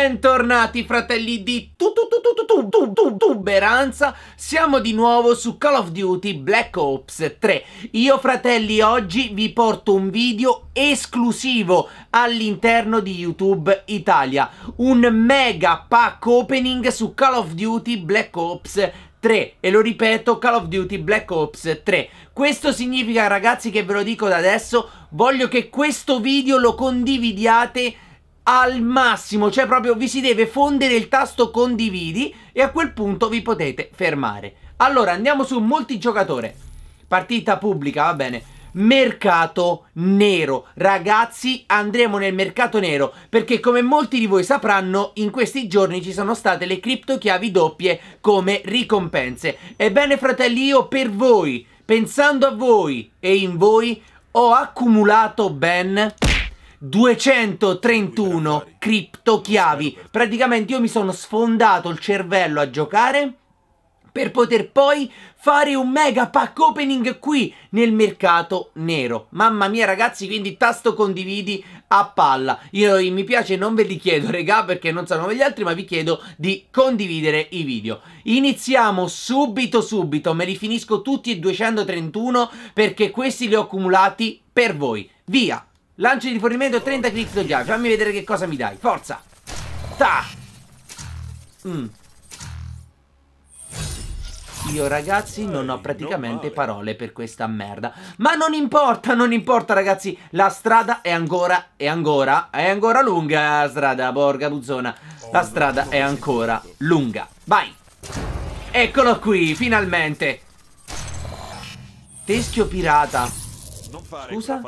Bentornati fratelli di tuberanza, siamo di nuovo su Call of Duty Black Ops 3. Io fratelli oggi vi porto un video esclusivo all'interno di YouTube Italia, un mega pack opening su Call of Duty Black Ops 3. 3 e lo ripeto Call of Duty Black Ops 3 questo significa ragazzi che ve lo dico da adesso voglio che questo video lo condividiate al massimo, cioè proprio vi si deve fondere il tasto condividi e a quel punto vi potete fermare. Allora andiamo su multigiocatore, partita pubblica, va bene, mercato nero. Ragazzi, andremo nel mercato nero perché come molti di voi sapranno, in questi giorni ci sono state le criptochiavi doppie come ricompense. Ebbene, fratelli, io per voi, pensando a voi e in voi, ho accumulato ben 231 criptochiavi. Praticamente io mi sono sfondato il cervello a giocare per poter poi fare un mega pack opening qui nel mercato nero. Mamma mia ragazzi, quindi tasto condividi a palla. Io eh, mi piace non ve li chiedo regà perché non sanno gli altri, ma vi chiedo di condividere i video. Iniziamo subito subito, me li finisco tutti i 231 perché questi li ho accumulati per voi. Via! Lancio di rifornimento 30 cripto chiavi. Fammi vedere che cosa mi dai. Forza. Ta. Mm. Io ragazzi non ho praticamente parole per questa merda Ma non importa, non importa ragazzi La strada è ancora, è ancora, è ancora lunga La eh, strada, porca puzzona La oh, strada è ancora lunga Vai Eccolo qui, finalmente Teschio pirata Scusa?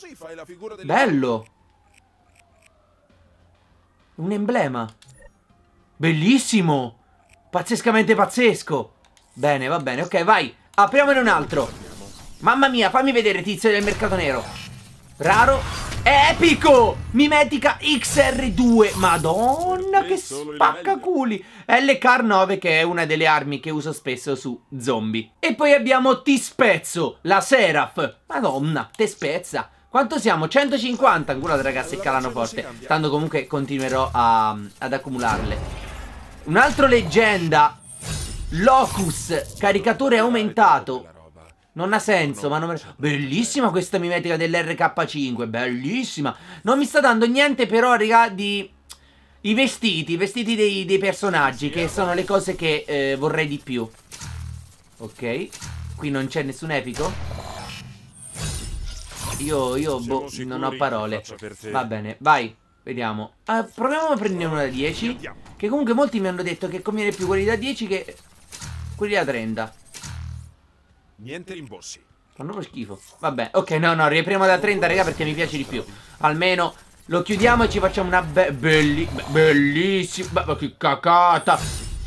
Così fai la figura del... Bello! Un emblema. Bellissimo! Pazzescamente pazzesco! Bene, va bene, ok, vai! Apriamone un altro! Mamma mia, fammi vedere tizio del mercato nero! Raro! Epico! Mimetica XR2! Madonna, che spaccaculi! lkr 9 che è una delle armi che uso spesso su zombie. E poi abbiamo T-Spezzo, la Seraph. Madonna, te spezza! Quanto siamo? 150 ancora ragazzi il calano cioè, forte Tanto comunque continuerò a, ad accumularle Un altro leggenda Locus Caricatore aumentato non ha senso, ma non... Bellissima questa mimetica dell'RK5, bellissima. Non mi sta dando niente però, raga, di... I vestiti, i vestiti dei, dei personaggi, che eh, sono le cose che eh, vorrei di più. Ok. Qui non c'è nessun epico. Io, io boh, non ho parole. Va bene, vai. Vediamo. Ah, proviamo a prendere una da 10. Che comunque molti mi hanno detto che conviene più quelli da 10 che quelli da 30. Niente rimborsi. Fanno per schifo. Vabbè, ok, no, no, riapriamo da 30, raga, perché mi piace di più. Almeno lo chiudiamo e ci facciamo una be belli bellissima. Ma che cacata!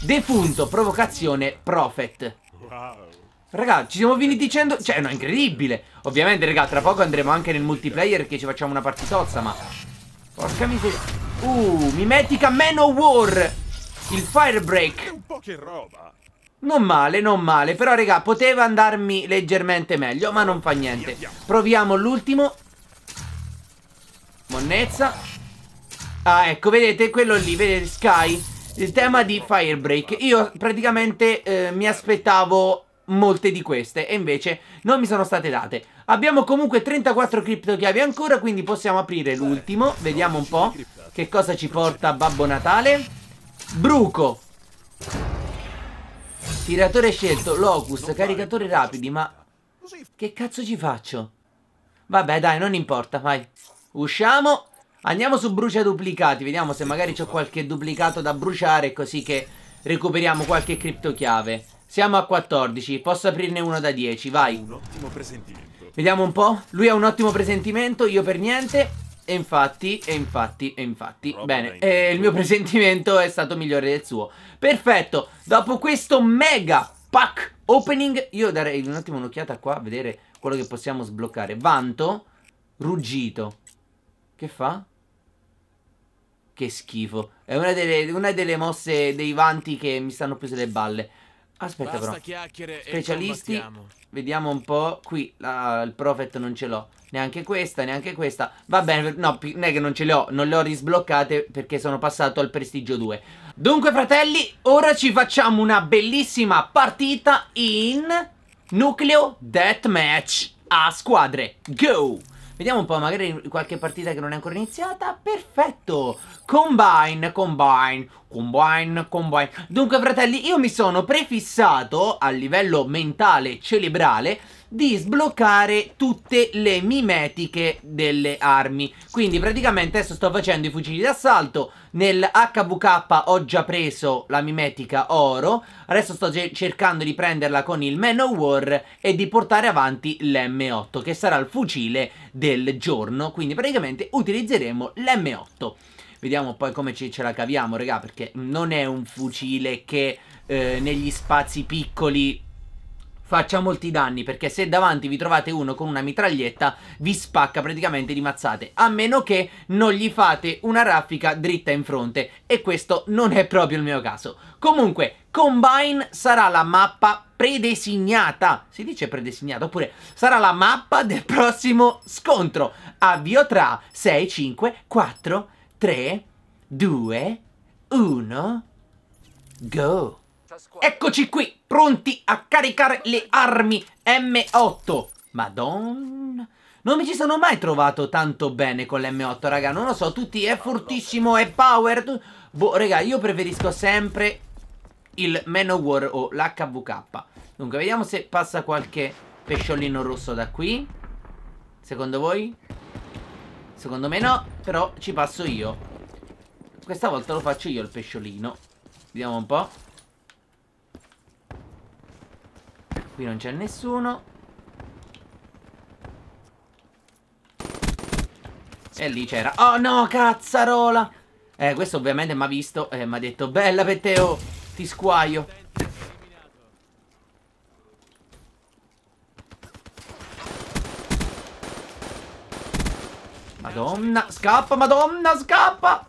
Defunto, provocazione, profet. Wow. Raga, ci siamo finiti dicendo... Cioè, no, è incredibile. Ovviamente, raga, tra poco andremo anche nel multiplayer che ci facciamo una partitozza, ma... Porca miseria. Uh, mimetica Manowar. Il Firebreak. Non male, non male. Però, raga, poteva andarmi leggermente meglio, ma non fa niente. Proviamo l'ultimo. Monnezza. Ah, ecco, vedete, quello lì, vedete, Sky. Il tema di Firebreak. Io praticamente eh, mi aspettavo molte di queste e invece non mi sono state date. Abbiamo comunque 34 criptochiavi ancora, quindi possiamo aprire l'ultimo. Vediamo un po' che cosa ci porta Babbo Natale. Bruco. Tiratore scelto, locus, caricatori rapidi, ma... Che cazzo ci faccio? Vabbè, dai, non importa, vai. Usciamo. Andiamo su brucia duplicati, vediamo se magari c'ho qualche duplicato da bruciare così che recuperiamo qualche criptochiave. Siamo a 14, posso aprirne uno da 10, vai. Un ottimo presentimento. Vediamo un po'. Lui ha un ottimo presentimento, io per niente. E infatti, e infatti, e infatti Rob Bene, e eh, il mio presentimento è stato migliore del suo Perfetto, dopo questo mega pack opening Io darei un attimo un'occhiata qua a vedere quello che possiamo sbloccare Vanto, ruggito Che fa? Che schifo È una delle, una delle mosse dei vanti che mi stanno più le balle Aspetta Basta però. Specialisti. Vediamo un po'. Qui la, il profit non ce l'ho. Neanche questa, neanche questa. Va bene, no, non è che non ce le ho. Non le ho risbloccate perché sono passato al prestigio 2. Dunque, fratelli, ora ci facciamo una bellissima partita in Nucleo Deathmatch a squadre. Go! Vediamo un po', magari qualche partita che non è ancora iniziata. Perfetto! Combine, combine. Combine, combine. Dunque, fratelli, io mi sono prefissato a livello mentale cerebrale di sbloccare tutte le mimetiche delle armi. Quindi praticamente adesso sto facendo i fucili d'assalto. Nel HVK ho già preso la mimetica oro. Adesso sto cercando di prenderla con il Man of War e di portare avanti l'M8 che sarà il fucile del giorno. Quindi praticamente utilizzeremo l'M8. Vediamo poi come ce, ce la caviamo, raga, perché non è un fucile che eh, negli spazi piccoli faccia molti danni perché se davanti vi trovate uno con una mitraglietta vi spacca praticamente di mazzate a meno che non gli fate una raffica dritta in fronte e questo non è proprio il mio caso comunque Combine sarà la mappa predesignata si dice predesignata oppure sarà la mappa del prossimo scontro avvio tra 6, 5, 4, 3, 2, 1, go! Eccoci qui, pronti a caricare le armi M8. Madonna. Non mi ci sono mai trovato tanto bene con l'M8, raga. Non lo so, tutti è fortissimo, è powered! Boh, raga, io preferisco sempre il Manowar o l'HVK. Dunque, vediamo se passa qualche pesciolino rosso da qui. Secondo voi? Secondo me no, però ci passo io Questa volta lo faccio io il pesciolino Vediamo un po' Qui non c'è nessuno E lì c'era Oh no, cazzarola Eh, questo ovviamente mi ha visto e eh, mi ha detto Bella per te, oh, ti squaio Madonna, scappa, madonna, scappa!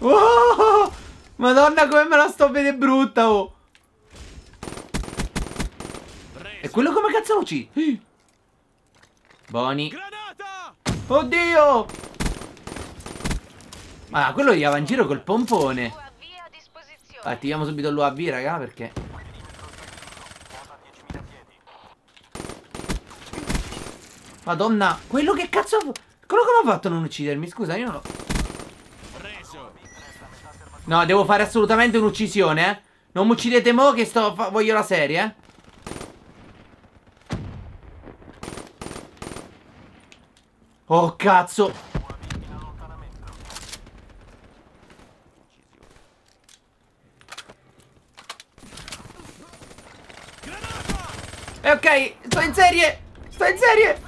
Oh, madonna, come me la sto bene brutta, oh! E quello come cazzo lo uccidi? Boni. Oddio! Ma quello gli va in giro col pompone. Attiviamo subito l'UAV, raga, perché... Madonna, quello che cazzo... Quello come ha fatto a non uccidermi? Scusa, io non l'ho... Preso No, devo fare assolutamente un'uccisione, eh. Non mi uccidete mo che sto... voglio la serie, eh. Oh cazzo E eh, ok Sto in serie Sto in serie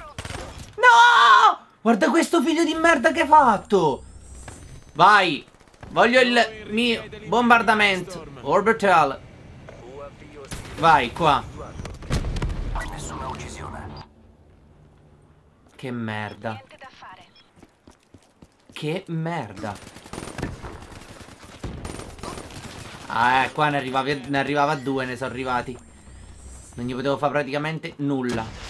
No! Guarda questo figlio di merda che ha fatto! Vai! Voglio il mio bombardamento orbital. Vai, qua. Che merda. Che merda. Ah, eh, qua ne, arrivava, ne arrivava due, ne sono arrivati. Non gli potevo fare praticamente nulla.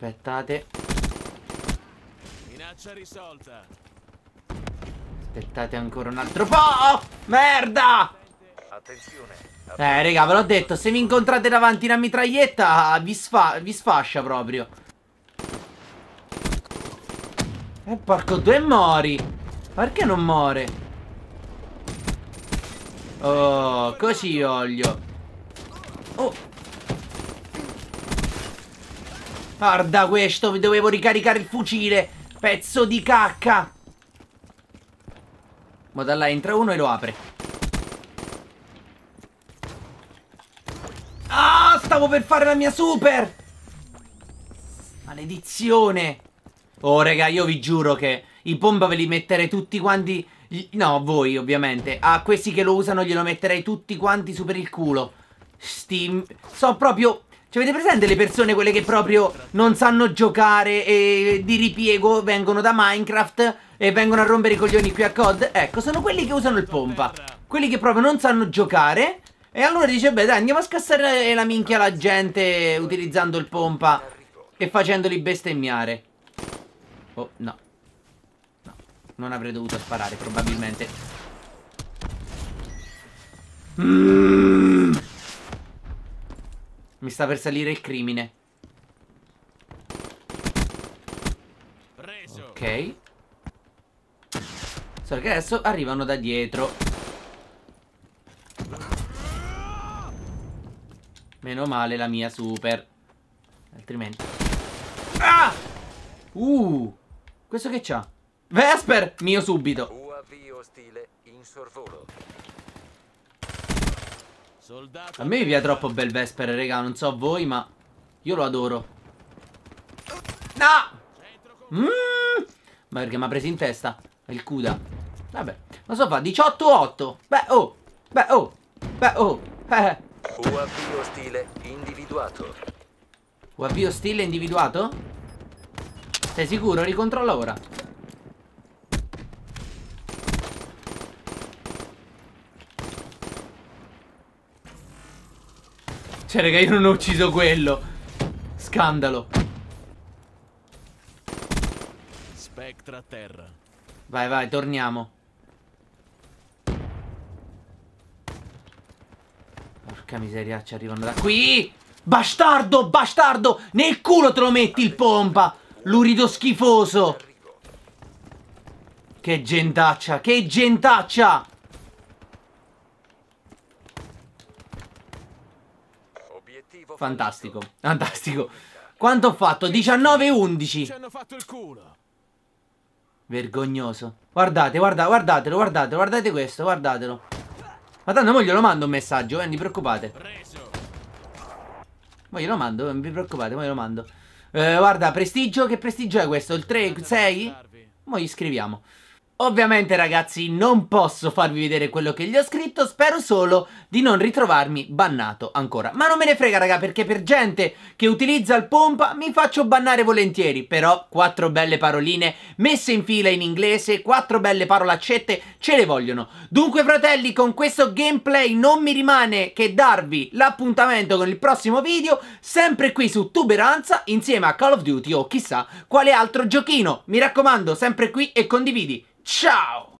Aspettate. Minaccia risolta. Aspettate ancora un altro po'. Oh, merda! Attenzione. Eh, raga, ve l'ho detto, se mi incontrate davanti una mitraglietta vi, sfa vi sfascia proprio. E eh, porco due mori. Perché non muore? Oh, così voglio. Oh. Guarda questo, mi dovevo ricaricare il fucile. Pezzo di cacca. Ma da là entra uno e lo apre. Ah, stavo per fare la mia super. Maledizione. Oh, raga, io vi giuro che i pompa ve li metterei tutti quanti... No, voi, ovviamente. A questi che lo usano glielo metterei tutti quanti su per il culo. Steam... So proprio cioè, avete presente le persone, quelle che proprio non sanno giocare e di ripiego vengono da Minecraft e vengono a rompere i coglioni qui a COD? Ecco, sono quelli che usano il pompa. Quelli che proprio non sanno giocare. E allora dice, beh dai, andiamo a scassare la minchia alla gente utilizzando il pompa e facendoli bestemmiare. Oh, no. No, non avrei dovuto sparare, probabilmente. Mmm... Mi sta per salire il crimine. Preso. Ok. Solo che adesso arrivano da dietro. Meno male la mia super. Altrimenti. Ah! Uh! Questo che c'ha? Vesper! Mio subito! UAV ostile in sorvolo. A me via troppo bel Vesper, raga, non so voi, ma io lo adoro. No! Mm! Ma perché mi ha preso in testa? Il cuda. Vabbè, ma so fa 18-8. Beh, oh! Beh, oh! Beh, oh! Eh. UAV ostile individuato. UAV ostile individuato? Sei sicuro? Ricontrolla ora. Cioè, raga, io non ho ucciso quello. Scandalo. Spectra terra. Vai, vai, torniamo. Porca miseria, ci arrivano da qui. Bastardo, bastardo. Nel culo te lo metti il pompa. Lurido schifoso. Che gentaccia, che gentaccia. Fantastico, fantastico. Quanto ho fatto? 19-11. Ci hanno fatto il culo. Vergognoso. Guardate, guardate, guardatelo, guardatelo, guardate questo, guardatelo. Ma tanto mo glielo mando un messaggio, eh, non vi preoccupate. Mo glielo mando, non vi preoccupate, mo glielo mando. Eh, guarda, prestigio, che prestigio è questo? Il 3, 6? Mo gli scriviamo. Ovviamente ragazzi non posso farvi vedere quello che gli ho scritto, spero solo di non ritrovarmi bannato ancora. Ma non me ne frega raga perché per gente che utilizza il pompa mi faccio bannare volentieri, però quattro belle paroline messe in fila in inglese, quattro belle parolaccette ce le vogliono. Dunque fratelli con questo gameplay non mi rimane che darvi l'appuntamento con il prossimo video, sempre qui su Tuberanza insieme a Call of Duty o chissà quale altro giochino. Mi raccomando sempre qui e condividi. Tchau!